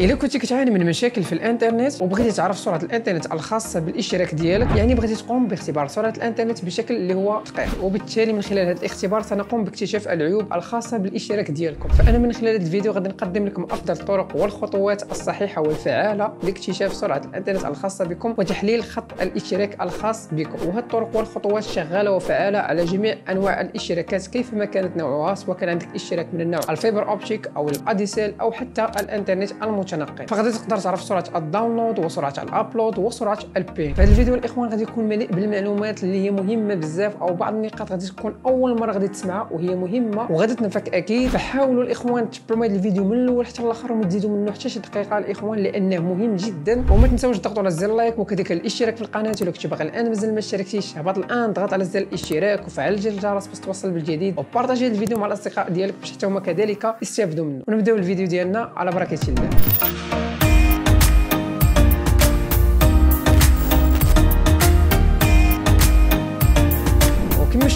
الا كنتي كتعاني من مشاكل في الانترنت وبغيتي تعرف سرعه الانترنت الخاصه بالاشتراك ديالك يعني بغيتي تقوم باختبار سرعه الانترنت بشكل اللي هو دقيق وبالتالي من خلال هذا الاختبار سنقوم باكتشاف العيوب الخاصه بالاشتراك ديالكم فانا من خلال هذا الفيديو غادي نقدم لكم افضل الطرق والخطوات الصحيحه والفعاله لاكتشاف سرعه الانترنت الخاصه بكم وتحليل خط الاشتراك الخاص بكم وهذه الطرق والخطوات شغاله وفعاله على جميع انواع الاشتراكات كيفما كانت نوعها سواء كان عندك اشتراك من النوع الفايبر اوبتيك او الاديسيل او حتى الانترنت المت متنقل فغادي تقدر تعرف سرعه الداونلود وسرعه الابلود وسرعه البين فهاد الفيديو الاخوان غادي يكون مليء بالمعلومات اللي هي مهمه بزاف او بعض النقاط غادي تكون اول مره غادي تسمعها وهي مهمه وغادي تنفعك اكيد فحاولوا الاخوان تبعوا هذا الفيديو من الاول حتى الاخر وما تزيدوا منه حتى شي دقيقه الاخوان لانه مهم جدا وما تنساوش تضغطوا على زر اللايك وكذلك الاشتراك في القناه ولو كنت باغي الان مازال ما اشتركتيش هبط الان ضغط على زر الاشتراك وفعل زر الجرس باش توصل بالجديد وبارطاجي الفيديو مع الاصدقاء ديالك باش حتى هما كذلك يستافدوا منه ونبداو الفيديو ديالنا على بركه الله Thank you.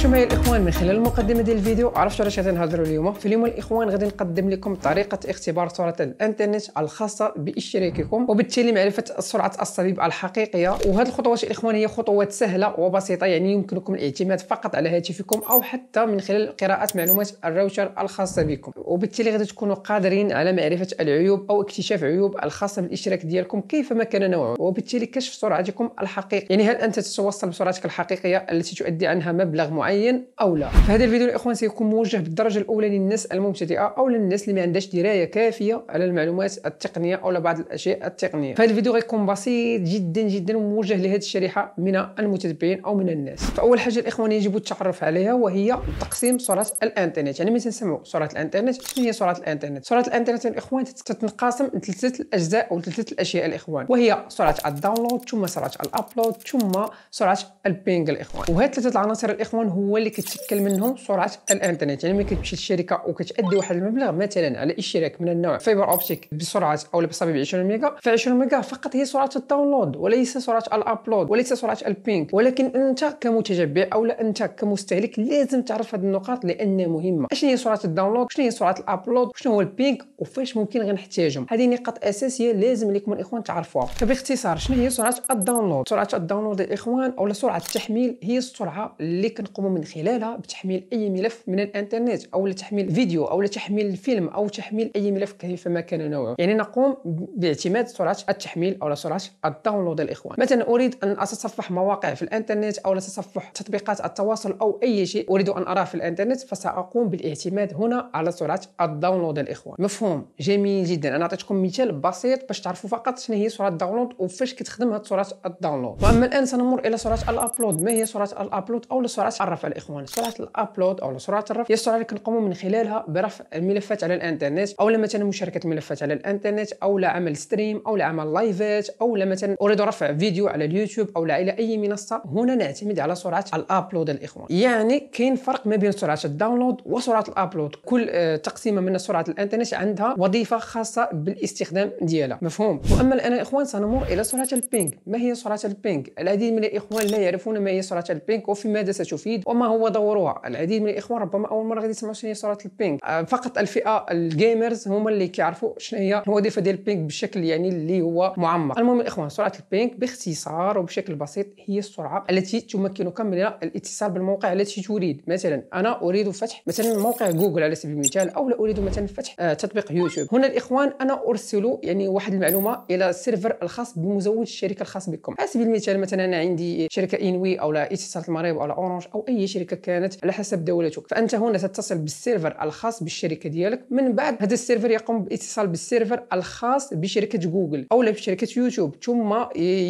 شفتوا معايا الاخوان من خلال المقدمه ديال الفيديو عرفتوا علاش غنهضروا اليوم في اليوم الاخوان غادي نقدم لكم طريقه اختبار سرعه الانترنت الخاصه باشتراككم وبالتالي معرفه سرعه الصليب الحقيقيه وهذه الخطوات الاخوان هي خطوات سهله وبسيطه يعني يمكنكم الاعتماد فقط على هاتفكم او حتى من خلال قراءه معلومات الراوتر الخاصه بكم وبالتالي غادي تكونوا قادرين على معرفه العيوب او اكتشاف عيوب الخاصه بالاشتراك ديالكم كيفما كان نوعه وبالتالي كشف سرعتكم الحقيقيه يعني هل انت تتوصل بسرعتك الحقيقيه التي تؤدي عنها مبلغ معين معين او لا فهذا الفيديو الاخوان سيكون موجه بالدرجه الاولى للناس المبتدئه او للناس اللي ما عندهاش درايه كافيه على المعلومات التقنيه او بعض الاشياء التقنيه فهذا الفيديو غيكون بسيط جدا جدا وموجه لهذه الشريحه من المتتبعين او من الناس فاول حاجه الاخوان يجب التعرف عليها وهي تقسيم سرعه الانترنت يعني ملي تنسمعوا سرعه الانترنت شنو هي سرعه الانترنت سرعه الانترنت الاخوان تتنقسم لثلاثه الاجزاء او ثلاثه الاشياء الاخوان وهي سرعه الداونلود ثم سرعه الابلود ثم سرعه البينغ الاخوان وهذه ثلاثه العناصر الاخوان هو هو اللي كتشكل منهم سرعه الانترنت يعني ملي كتمشي للشركه وكتادي واحد المبلغ مثلا على اشتراك من النوع فايبر اوبتيك بسرعه او بصبي ب 20 ميجا ف 20 ميجا فقط هي سرعه الداونلود وليس سرعه الابلود وليس سرعه البينك ولكن انت كمتجبع او لا انت كمستهلك لازم تعرف هذه النقاط لانها مهمه شنو هي سرعه الداونلود شنو هي سرعه الابلود شنو هو البينك وفاش ممكن غنحتاجهم هذه نقاط اساسيه لازم لكم الاخوان تعرفوها فباختصار شنو هي سرعه الداونلود سرعه الداونلود الاخوان او سرعه التحميل هي السرعه اللي كنقوم ومن خلالها بتحميل اي ملف من الانترنت او تحميل فيديو او تحميل فيلم او تحميل اي ملف كيفما كان نوعه يعني نقوم باعتماد سرعه التحميل او سرعه الداونلود الاخوان مثلا اريد ان اتصفح مواقع في الانترنت او اتصفح تطبيقات التواصل او اي شيء اريد ان اراه في الانترنت فساقوم بالاعتماد هنا على سرعه الداونلود الاخوان مفهوم جميل جدا انا اعطيتكم مثال بسيط باش تعرفوا فقط شنو هي سرعه الداونلود وفاش كتخدم هذه سرعه الداونلود واما الان سنمر الى سرعه الابلود ما هي سرعه الابلود او سرعه الرفع رفع الاخوان سرعه الابلود او سرعه الرفع هي السرعه اللي كنقوموا من خلالها برفع الملفات على الانترنت او مثلا مشاركه ملفات على الانترنت او عمل ستريم او عمل لايفات او مثلا اريد رفع فيديو على اليوتيوب او الى اي منصه هنا نعتمد على سرعه الابلود الاخوان يعني كاين فرق ما بين سرعه الداونلود وسرعه الابلود كل آه، تقسيمه من سرعه الانترنت عندها وظيفه خاصه بالاستخدام ديالها مفهوم واما الان الاخوان سنمر الى سرعه البينج ما هي سرعه البينج العديد من الاخوان لا يعرفون ما هي سرعه البينج وفي ماذا ستفيد وما هو دورها العديد من الاخوان ربما اول مره غادي يسمعوا شنو هي سرعه البينغ آه، فقط الفئه الجيمرز هما اللي كيعرفوا شنو هي الوظيفه ديال البينغ بشكل يعني اللي هو معمق المهم الاخوان سرعه البينغ باختصار وبشكل بسيط هي السرعه التي تمكنك من الاتصال بالموقع التي تريد مثلا انا اريد فتح مثلا موقع جوجل على سبيل المثال او لا اريد مثلا فتح آه، تطبيق يوتيوب هنا الاخوان انا ارسل يعني واحد المعلومه الى السيرفر الخاص بمزود الشركه الخاص بكم على سبيل المثال مثلا انا عندي شركه انوي او لا اتصالات المغرب او لا اورانج او اي اي شركه كانت على حسب دولتك فانت هنا تتصل بالسيرفر الخاص بالشركه ديالك من بعد هذا السيرفر يقوم باتصال بالسيرفر الخاص بشركه جوجل او بشركه يوتيوب ثم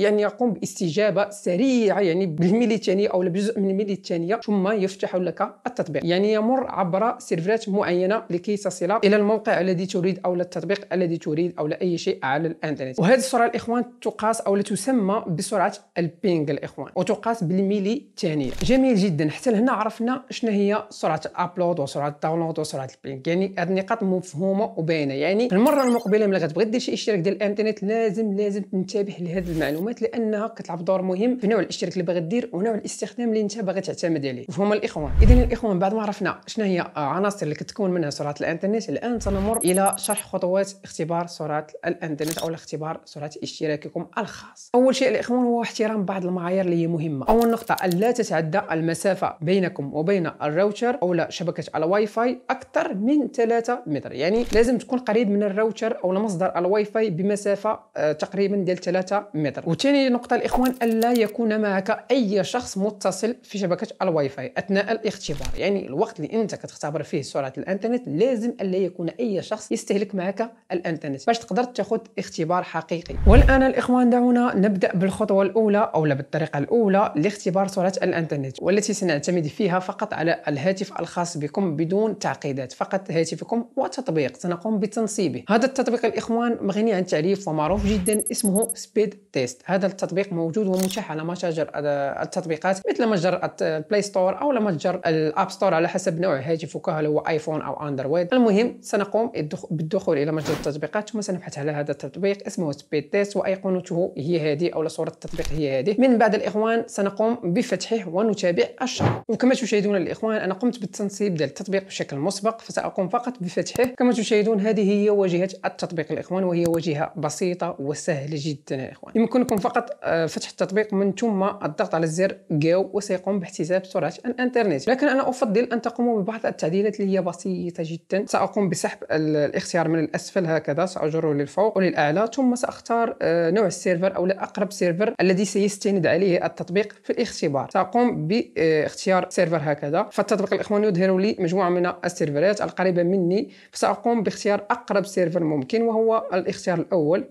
يعني يقوم باستجابه سريعه يعني بالملي الثانيه او بجزء من الملي الثانيه ثم يفتح لك التطبيق يعني يمر عبر سيرفرات معينه لكي تصل الى الموقع الذي تريد او التطبيق الذي تريد او اي شيء على الانترنت وهذه السرعه الاخوان تقاس او تسمى بسرعه البينغ الاخوان وتقاس بالميلي الثانيه جميل جدا حتى لهنا عرفنا شنو هي سرعه الابلود وسرعه الداونلود وسرعه البينك يعني هاد النقاط مفهومه وباينه يعني المره المقبله ملي غتبغي دير شي اشتراك ديال الانترنت لازم لازم تنتبه لهاد المعلومات لانها كتلعب دور مهم في نوع الاشتراك اللي باغي دير ونوع الاستخدام اللي انت باغي تعتمد عليه مفهوم الاخوان اذا الاخوان بعد ما عرفنا شنو هي عناصر اللي كتكون منها سرعه الانترنت الان سنمر الى شرح خطوات اختبار سرعه الانترنت او اختبار سرعه اشتراككم الخاص اول شيء الاخوان هو احترام بعض المعايير اللي هي مهمه اول نقطه الا تتعدى المسافه بينكم وبين الراوتر أو شبكة الواي فاي أكثر من 3 متر يعني لازم تكون قريب من الراوتر أو مصدر الواي فاي بمسافة آه، تقريبا ديال 3 متر وثاني نقطة الإخوان ألا يكون معك أي شخص متصل في شبكة الواي فاي أثناء الاختبار يعني الوقت اللي أنت كتختبر فيه سرعة الإنترنت لازم ألا يكون أي شخص يستهلك معك الإنترنت باش تقدر تاخذ اختبار حقيقي والآن الإخوان دعونا نبدأ بالخطوة الأولى أو بالطريقة الأولى لاختبار سرعة الإنترنت والتي سن نعتمد فيها فقط على الهاتف الخاص بكم بدون تعقيدات فقط هاتفكم وتطبيق سنقوم بتنصيبه هذا التطبيق الإخوان مغني عن تعريف ومعروف جدا اسمه سبيد تيست هذا التطبيق موجود ومتاح على متاجر التطبيقات مثل متجر البلاي ستور أو متجر الأب ستور على حسب نوع هاتفك هل هو آيفون أو أندرويد المهم سنقوم بالدخول إلى متجر التطبيقات ثم سنبحث على هذا التطبيق اسمه سبيد تيست وأيقونته هي هذه أو صورة التطبيق هي هذه من بعد الإخوان سنقوم بفتحه ونتابع الشرح وكما تشاهدون الإخوان أنا قمت بالتنصيب ديال التطبيق بشكل مسبق فسأقوم فقط بفتحه كما تشاهدون هذه هي واجهة التطبيق الإخوان وهي واجهة بسيطة وسهلة جدا يا إخوان يمكنكم فقط آه، فتح التطبيق من ثم الضغط على الزر جو وسيقوم باحتساب سرعة الانترنت لكن انا افضل ان تقوموا ببعض التعديلات اللي هي بسيطة جدا ساقوم بسحب الاختيار من الاسفل هكذا ساجره للفوق وللاعلى ثم ساختار آه، نوع السيرفر او اقرب سيرفر الذي سيستند عليه التطبيق في الاختبار ساقوم ب آه، اختيار سيرفر هكذا فالتطبيق الاخواني يظهر لي مجموعه من السيرفرات القريبه مني فساقوم باختيار اقرب سيرفر ممكن وهو الاختيار الاول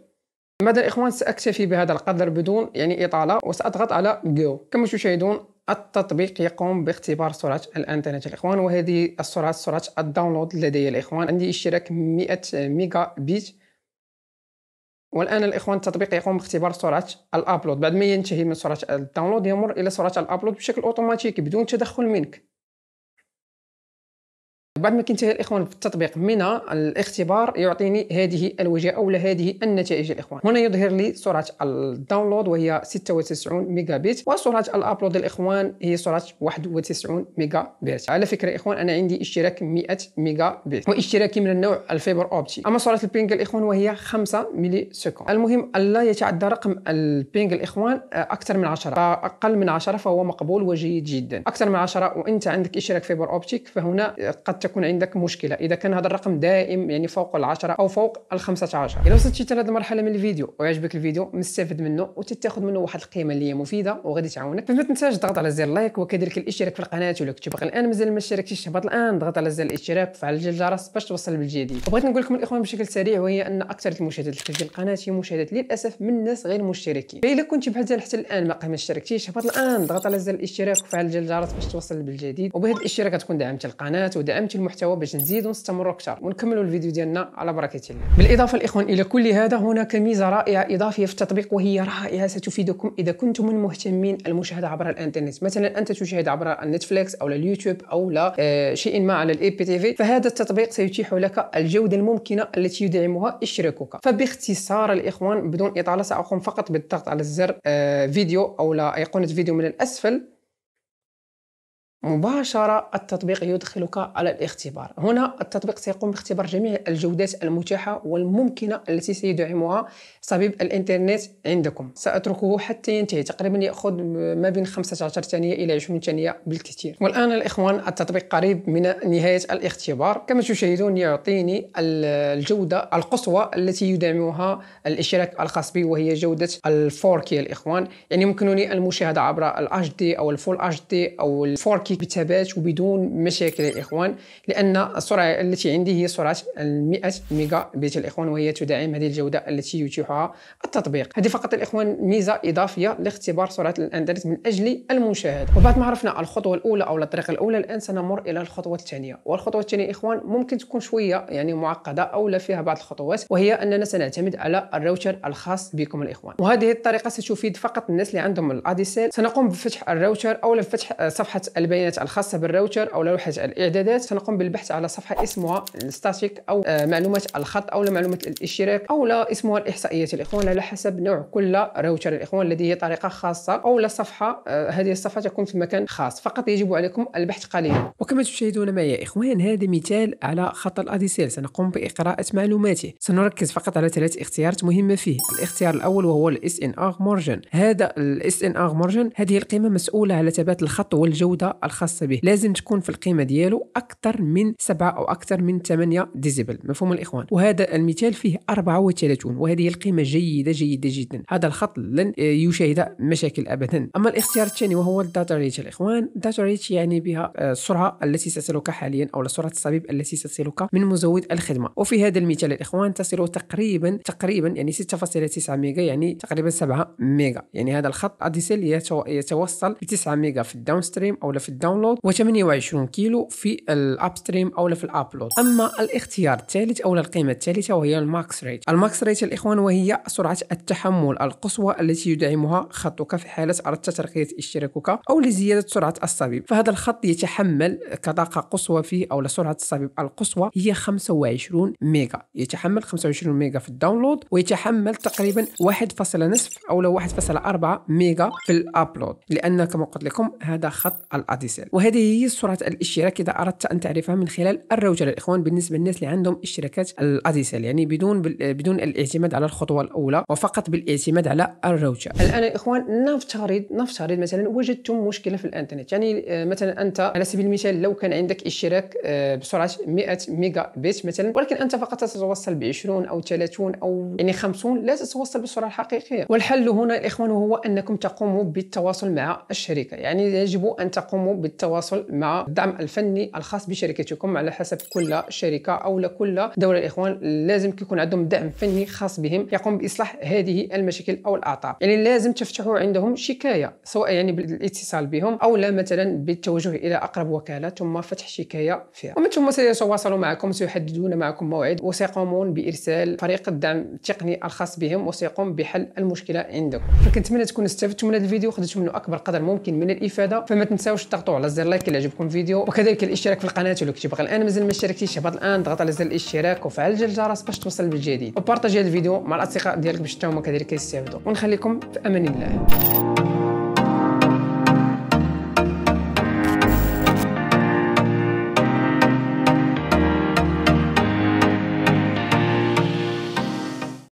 ماذا الاخوان ساكتفي بهذا القدر بدون يعني اطاله وساضغط على جو كما تشاهدون التطبيق يقوم باختبار سرعة الانترنت الاخوان وهذه السرعة سرعة الداونلود لدي الاخوان عندي اشتراك 100 ميجا بيت والان الاخوان التطبيق يقوم باختبار سرعه الابلود بعد ما ينتهي من سرعه الداونلود يمر الى سرعه الابلود بشكل اوتوماتيكي بدون تدخل منك بعد ما كينتهي الاخوان في التطبيق من الاختبار يعطيني هذه الوجهه او هذه النتائج الاخوان هنا يظهر لي سرعه الداونلود وهي 96 ميجا بت وسرعه الابلود الاخوان هي سرعه 91 ميجا بت على فكره اخوان انا عندي اشتراك 100 ميجا بت واشتراكي من النوع الفيبر اوبتي اما سرعه البينج الاخوان وهي 5 ملي سكوند المهم الا يتعدى رقم البينج الاخوان آه، اكثر من 10 فاقل من 10 فهو مقبول وجيد جدا اكثر من 10 وانت عندك اشتراك فيبر اوبتيك فهنا قد تكون تكون عندك مشكله اذا كان هذا الرقم دائم يعني فوق ال10 او فوق ال 15 اذا وصلت حتى لهذه المرحله من الفيديو ويعجبك الفيديو مستفد منه وتتاخذ منه واحد القيمه اللي هي مفيده وغادي تعاونك فما تنساش تضغط على زر لايك وكذلك الاشتراك في القناه ولا كتبغى الان مازال ما اشتركتيش هبط الان ضغط على زر الاشتراك وفعل الجرس باش توصل بالجديد وبغيت نقول لكم الاخوان بشكل سريع وهي ان اكثر المشاهدات اللي في القناه هي مشاهدات للاسف من الناس غير مشتركين فاذا كنت بحال حتى الان باقي ما اشتركتيش هبط الان ضغط على زر الاشتراك وفعل الجرس باش توصل بالجديد وبهذا الاشتراك تكون دعمت القناه ودعمت المحتوى باش نزيدو نستمروا اكثر ونكملوا الفيديو ديالنا على بركه الله بالاضافه الاخوان الى كل هذا هناك ميزه رائعه اضافيه في التطبيق وهي رائعه ستفيدكم اذا كنتم من مهتمين المشاهده عبر الانترنت مثلا انت تشاهد عبر نتفليكس او اليوتيوب او لا آه شيء ما على الاي بي تي في فهذا التطبيق سيتيح لك الجوده الممكنه التي يدعمها اشتراكك فباختصار الاخوان بدون اطاله ساقوم فقط بالضغط على الزر آه فيديو او لا ايقونه فيديو من الاسفل مباشرة التطبيق يدخلك على الاختبار هنا التطبيق سيقوم باختبار جميع الجودات المتاحة والممكنة التي سيدعمها صبيب الإنترنت عندكم سأتركه حتى ينتهي تقريبا يأخذ ما بين 15 ثانية إلى 20 ثانية بالكثير والآن الإخوان التطبيق قريب من نهاية الاختبار كما تشاهدون يعطيني الجودة القصوى التي يدعمها الاشتراك الخاص بي وهي جودة الفوركي الإخوان يعني يمكنني المشاهدة عبر الـ دي أو الفول اتش دي أو الفوركي كي بثبات وبدون مشاكل الاخوان لأن السرعة التي عندي هي سرعة 100 ميجا بيت الإخوان وهي تدعم هذه الجودة التي يتيحها التطبيق هذه فقط الإخوان ميزة إضافية لاختبار سرعة الإنترنت من أجل المشاهد وبعد ما عرفنا الخطوة الأولى أو الطريقة الأولى الآن سنمر إلى الخطوة الثانية والخطوة الثانية إخوان ممكن تكون شوية يعني معقدة أو لا فيها بعض الخطوات وهي أننا سنعتمد على الراوتر الخاص بكم الإخوان وهذه الطريقة ستفيد فقط الناس اللي عندهم الأديسيل سنقوم بفتح الراوتر أو بفتح صفحة البيانات البيانات الخاصة بالراوتر أو لوحة الإعدادات سنقوم بالبحث على صفحة اسمها الستاتيك أو آه، معلومات الخط أو معلومات الاشتراك أو لا اسمها الإحصائيات الإخوان على حسب نوع كل راوتر الإخوان الذي هي طريقة خاصة أو لا صفحة آه، هذه الصفحة تكون في مكان خاص فقط يجب عليكم البحث قليلا وكما تشاهدون معي يا إخوان هذا مثال على خط الأديسيل سنقوم بقراءة معلوماته سنركز فقط على ثلاث اختيارات مهمة فيه الاختيار الأول وهو الاس ان ار مارجن هذا الاس ان ار مارجن هذه القيمة مسؤولة على ثبات الخط والجودة الخاصه به لازم تكون في القيمه ديالو اكثر من 7 او اكثر من 8 ديزيبل مفهوم الاخوان وهذا المثال فيه 34 وهذه القيمه جيده جيده جدا هذا الخط لن يشاهد مشاكل ابدا اما الاختيار الثاني وهو الداتا ريت الاخوان الداتا ريت يعني بها آه، السرعه التي تصلك حاليا او سرعه الصبيب التي تصلك من مزود الخدمه وفي هذا المثال الاخوان تصل تقريبا تقريبا يعني 6.9 ميجا يعني تقريبا 7 ميجا يعني هذا الخط اديسل يتوصل ل 9 ميجا في الداون ستريم او في الداونلود و28 كيلو في الاب ستريم او في الابلود اما الاختيار الثالث او القيمه الثالثه وهي الماكس ريت الماكس ريت الاخوان وهي سرعه التحمل القصوى التي يدعمها خطك في حاله اردت ترقيه اشتراكك او لزياده سرعه الصبيب فهذا الخط يتحمل كطاقه قصوى فيه او لسرعه الصبيب القصوى هي 25 ميجا يتحمل 25 ميجا في الداونلود ويتحمل تقريبا 1.5 او 1.4 ميجا في الابلود لان كما قلت لكم هذا خط الأداء الارتيسيل وهذه هي سرعه الاشتراك اذا اردت ان تعرفها من خلال الروجة الاخوان بالنسبه للناس اللي عندهم اشتراكات الارتيسيل يعني بدون بدون الاعتماد على الخطوه الاولى وفقط بالاعتماد على الروجة الان يا اخوان نفترض نفترض مثلا وجدتم مشكله في الانترنت يعني مثلا انت على سبيل المثال لو كان عندك اشتراك آه، بسرعه 100 ميجا بت مثلا ولكن انت فقط تتوصل ب 20 او 30 او يعني 50 لا تتوصل بالسرعه الحقيقيه والحل هنا الإخوان هو انكم تقوموا بالتواصل مع الشركه يعني يجب ان تقوموا بالتواصل مع الدعم الفني الخاص بشركتكم على حسب كل شركه او لكل دوله الاخوان لازم يكون عندهم دعم فني خاص بهم يقوم باصلاح هذه المشاكل او الاعطال يعني لازم تفتحوا عندهم شكايه سواء يعني بالاتصال بهم او لا مثلا بالتوجه الى اقرب وكاله ثم فتح شكايه فيها ومن ثم سيتواصلوا معكم سيحددون معكم موعد وسيقومون بارسال فريق الدعم التقني الخاص بهم وسيقوم بحل المشكله عندكم فكنتمنى تكونوا استفدتوا من هذا الفيديو وخذتم منه اكبر قدر ممكن من الافاده فما تنساوش تضغطوا على زر لايك الا عجبكم الفيديو وكذلك الاشتراك في القناه ولو كنت باغي الان مازال ما اشتركتيش هبط الان اضغط على زر الاشتراك وفعل جل الجرس باش توصل بالجديد وبارطاجي الفيديو مع الاصدقاء ديالك باش حتى هما كذلك يستافدوا ونخليكم في امان الله